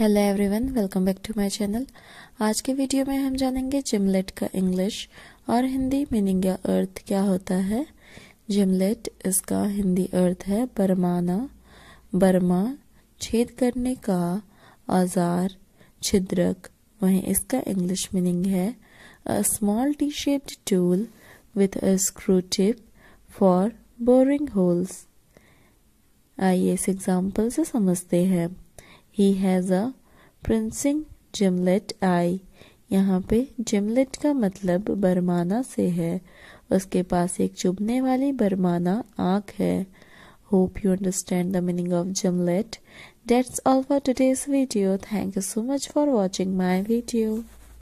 hello everyone welcome back to my channel आज के video में हम जानेंगे जिमलेट का इंग्लिश और हिंदी मीनिंग या अर्थ क्या होता है जिमलेट इसका हिंदी अर्थ है बरमाना बर्मा छेद करने का औजार छिद्रक वहीं इसका इंग्लिश मीनिंग है a small T shaped tool with a screw tip for boring holes आइए इस एग्जाम्पल से समझते हैं ही हैज अ प्रिंसिंग जिमलेट आई यहाँ पे जिमलेट का मतलब बरमाना से है उसके पास एक चुभने वाली बरमाना आंख है hope you understand the meaning of gimlet that's all for today's video thank you so much for watching my video